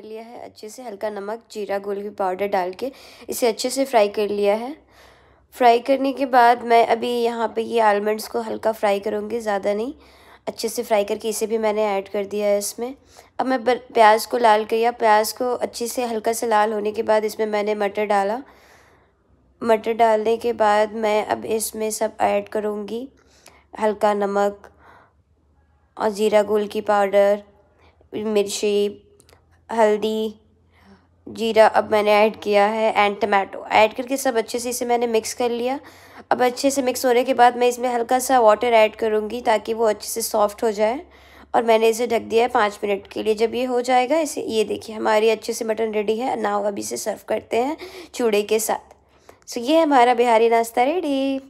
कर लिया है अच्छे से हल्का नमक जीरा गोल की पाउडर डाल के इसे अच्छे से फ्राई कर लिया है फ्राई करने के बाद मैं अभी यहाँ पे ये आलमंड्स को हल्का फ्राई करूँगी ज़्यादा नहीं अच्छे से फ्राई करके इसे भी मैंने ऐड कर दिया है इसमें अब मैं प्याज को लाल किया प्याज को अच्छे से हल्का से लाल होने के बाद इसमें मैंने मटर डाला मटर डालने के बाद मैं अब इसमें सब ऐड करूँगी हल्का नमक और ज़ीरा गोल की पाउडर मिर्ची हल्दी जीरा अब मैंने ऐड किया है एंड टमाटो ऐड करके सब अच्छे से इसे मैंने मिक्स कर लिया अब अच्छे से मिक्स होने के बाद मैं इसमें हल्का सा वाटर ऐड करूँगी ताकि वो अच्छे से सॉफ्ट हो जाए और मैंने इसे ढक दिया है पाँच मिनट के लिए जब ये हो जाएगा इसे ये देखिए हमारी अच्छे से मटन रेडी है नाव अब इसे सर्व करते हैं चूड़े के साथ सो so, ये हमारा बिहारी नाश्ता रेडी